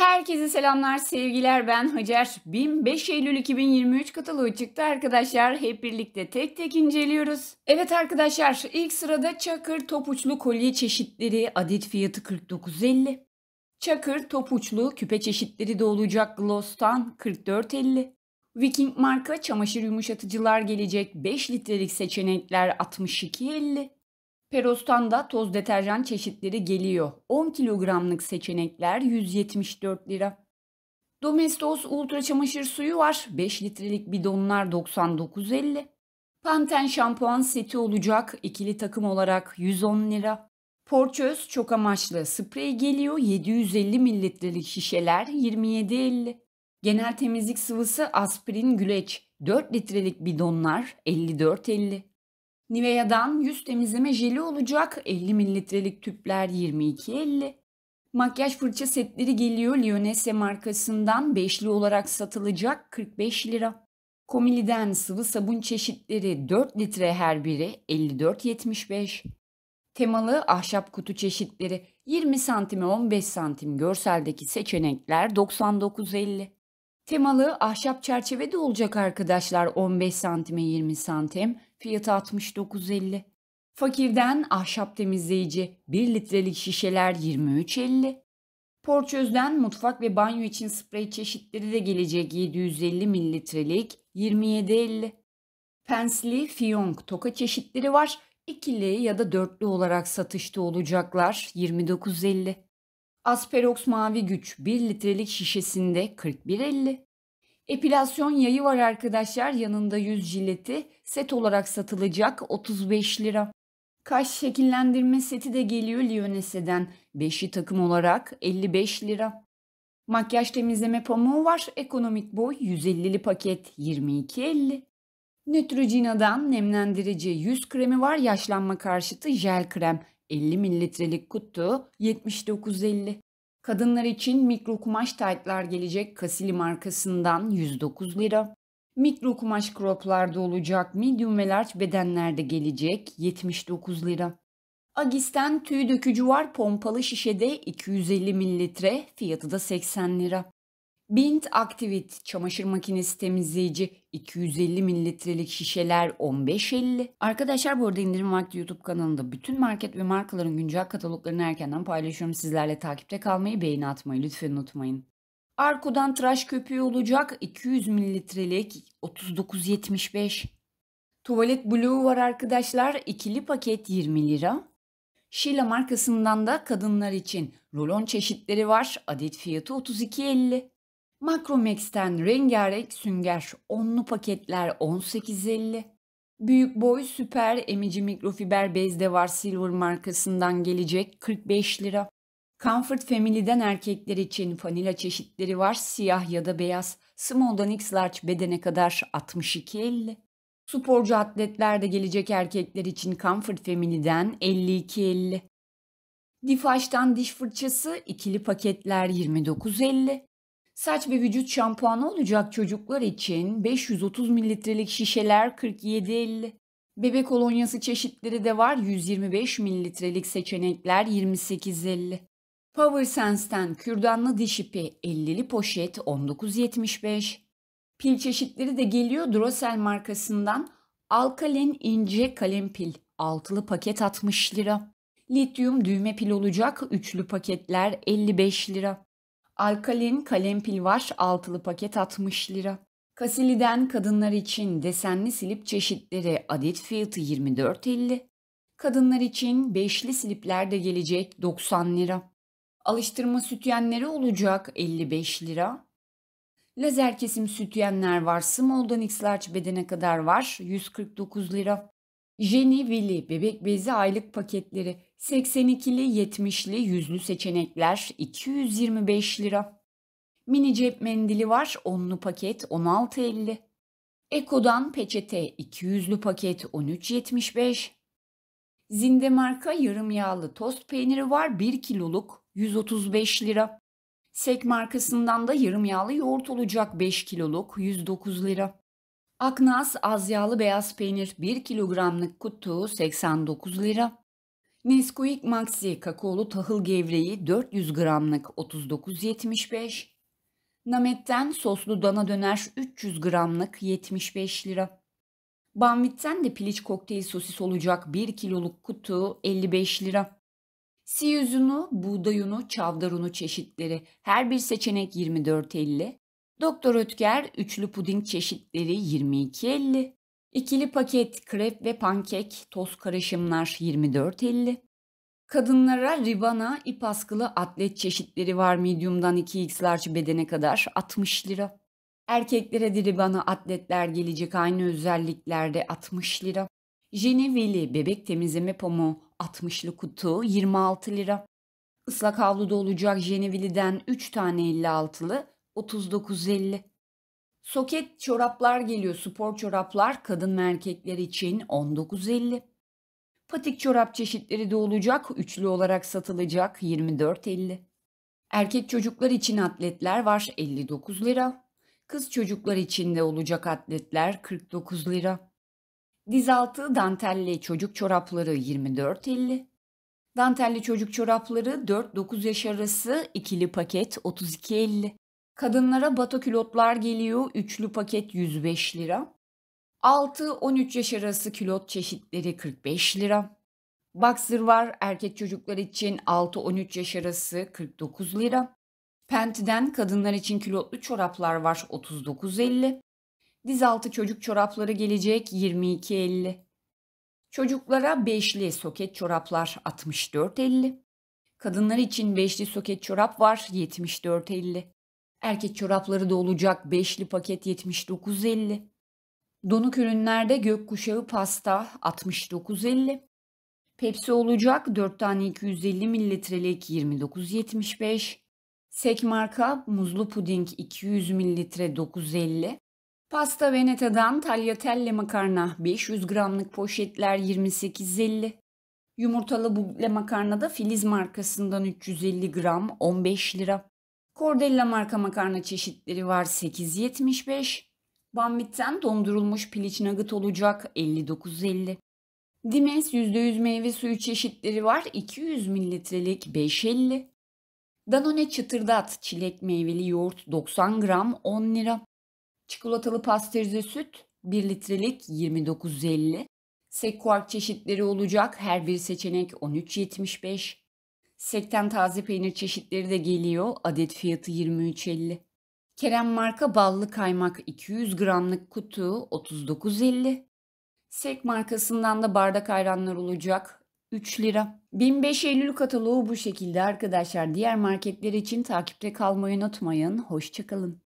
Herkese selamlar, sevgiler. Ben Hacer. 1005 Eylül 2023 kataloğu çıktı arkadaşlar. Hep birlikte tek tek inceliyoruz. Evet arkadaşlar, ilk sırada çakır topuçlu kolye çeşitleri adet fiyatı 49.50. Çakır topuçlu küpe çeşitleri de olacak Gloss'tan 44.50. Viking marka çamaşır yumuşatıcılar gelecek 5 litrelik seçenekler 62.50. Perostan'da toz deterjan çeşitleri geliyor. 10 kilogramlık seçenekler 174 lira. Domestos ultra çamaşır suyu var. 5 litrelik bidonlar 99.50. Panten şampuan seti olacak. ikili takım olarak 110 lira. Porçöz çok amaçlı sprey geliyor. 750 mililitrelik şişeler 27.50. Genel temizlik sıvısı aspirin güleç. 4 litrelik bidonlar 54.50. Nivea'dan yüz temizleme jeli olacak 50 mililitrelik tüpler 22.50. Makyaj fırça setleri geliyor Lyonesse markasından beşli olarak satılacak 45 lira. Komili'den sıvı sabun çeşitleri 4 litre her biri 54.75. Temalı ahşap kutu çeşitleri 20 santime 15 santim görseldeki seçenekler 99.50. Temalı ahşap çerçeve de olacak arkadaşlar 15 santime 20 santim. Fiyatı 69.50. Fakirden ahşap temizleyici 1 litrelik şişeler 23.50. Porçöz'den mutfak ve banyo için sprey çeşitleri de gelecek 750 mililitrelik 27.50. Pensli, fiyonk, toka çeşitleri var. İkili ya da dörtlü olarak satışta olacaklar 29.50. Asperox Mavi Güç 1 litrelik şişesinde 41.50. Epilasyon yayı var arkadaşlar. Yanında yüz jileti. Set olarak satılacak 35 lira. Kaş şekillendirme seti de geliyor Lyonese'den beşi takım olarak 55 lira. Makyaj temizleme pamuğu var. Ekonomik boy 150'li paket 22.50. Neutrogena'dan nemlendirici yüz kremi var. Yaşlanma karşıtı jel krem 50 mililitrelik kutu 79.50. Kadınlar için mikro kumaş taytlar gelecek Kasili markasından 109 lira. Mikro kumaş croplarda olacak medium ve large bedenlerde gelecek 79 lira. Agis'ten tüy dökücü var pompalı şişede 250 mililitre fiyatı da 80 lira. Bint Activit çamaşır makinesi temizleyici 250 mililitrelik şişeler 15.50. Arkadaşlar bu arada indirim vakti YouTube kanalında bütün market ve markaların güncel kataloglarını erkenden paylaşıyorum. Sizlerle takipte kalmayı, beğeni atmayı lütfen unutmayın. Arkudan tıraş köpüğü olacak 200 mililitrelik 39.75. Tuvalet bluğu var arkadaşlar. ikili paket 20 lira. Sheila markasından da kadınlar için rulon çeşitleri var. Adet fiyatı 32.50. Macromax'ten rengarenk sünger onlu paketler 18.50. Büyük boy süper emici mikrofiber bezde var Silver markasından gelecek 45 lira. Comfort Family'den erkekler için fanila çeşitleri var siyah ya da beyaz. Small'dan X large bedene kadar 62.50. Sporcu atletlerde gelecek erkekler için Comfort Family'den 52.50. Difaş'tan diş fırçası ikili paketler 29.50. Saç ve vücut şampuanı olacak çocuklar için 530 mililitrelik şişeler 47.50. Bebek kolonyası çeşitleri de var 125 mililitrelik seçenekler 28.50. Power Sense'ten kürdanlı diş ipi 50'li poşet 19.75. Pil çeşitleri de geliyor Drosel markasından Alkalin ince kalem pil 6'lı paket 60 lira. Lityum düğme pil olacak üçlü paketler 55 lira. Alkalin kalem pil var altılı paket 60 lira. Kasili'den kadınlar için desenli silip çeşitleri adet fiyatı 24.50. Kadınlar için beşli silipler de gelecek 90 lira. Alıştırma sütyenleri olacak 55 lira. Lazer kesim sütyenler var. Small'dan X large bedene kadar var 149 lira. Jenivili bebek bezi aylık paketleri 82'li 70'li yüzlü seçenekler 225 lira. Mini cep mendili var 10'lu paket 16.50. Eko'dan peçete 200'lü paket 13.75. Zinde marka yarım yağlı tost peyniri var 1 kiloluk 135 lira. Sek markasından da yarım yağlı yoğurt olacak 5 kiloluk 109 lira. Aknas az yağlı beyaz peynir 1 kilogramlık kutu 89 lira. Nesquik Maxi kakaolu tahıl gevreği 400 gramlık 39.75. Namet'ten soslu dana döner 300 gramlık 75 lira. Banvit'ten de piliç kokteyl sosis olacak 1 kiloluk kutu 55 lira. Siyuzunu, unu, buğday unu, çavdar unu çeşitleri her bir seçenek 24.50. Doktor Ötker üçlü puding çeşitleri 22.50. İkili paket krep ve pankek toz karışımlar 24.50. Kadınlara ribana ip askılı atlet çeşitleri var medium'dan 2x large bedene kadar 60 lira. Erkeklere de ribana atletler gelecek aynı özelliklerde 60 lira. Jeneveli bebek temizleme pamuğu 60'lı kutu 26 lira. Islak havluda olacak Jenevili'den 3 tane 56'lı 39.50 Soket çoraplar geliyor. Spor çoraplar kadın ve erkekler için 19.50. Patik çorap çeşitleri de olacak. Üçlü olarak satılacak 24.50. Erkek çocuklar için atletler var 59 lira. Kız çocuklar için de olacak atletler 49 lira. Dizaltı dantelli çocuk çorapları 24.50. Dantelli çocuk çorapları 4-9 yaş arası ikili paket 32.50. Kadınlara batakülotlar geliyor. Üçlü paket 105 lira. 6-13 yaş arası külot çeşitleri 45 lira. Boxer var erkek çocuklar için 6-13 yaş arası 49 lira. Penti'den kadınlar için külotlu çoraplar var 39.50. altı çocuk çorapları gelecek 22.50. Çocuklara beşli soket çoraplar 64.50. Kadınlar için beşli soket çorap var 74.50. Erkek çorapları da olacak beşli paket 79.50. Donuk ürünlerde gökkuşağı pasta 69.50. Pepsi olacak 4 tane 250 mililitrelik 29.75. Sek marka muzlu puding 200 mililitre 9.50. Pasta Veneta'dan tagliatelle makarna 500 gramlık poşetler 28.50. Yumurtalı buble makarna da Filiz markasından 350 gram 15 lira. Cordella marka makarna çeşitleri var 8.75. Bambit'ten dondurulmuş piliç nugget olacak 59.50. Dimes %100 meyve suyu çeşitleri var 200 mililitrelik 5.50. Danone çıtırdat çilek meyveli yoğurt 90 gram 10 lira. Çikolatalı pastörize süt 1 litrelik 29.50. Sekkuark çeşitleri olacak her bir seçenek 13.75. Sekten taze peynir çeşitleri de geliyor. Adet fiyatı 23.50. Kerem marka ballı kaymak 200 gramlık kutu 39.50. Sek markasından da bardak ayranlar olacak 3 lira. 1005 Eylül kataloğu bu şekilde arkadaşlar. Diğer marketler için takipte kalmayı unutmayın. Hoşçakalın.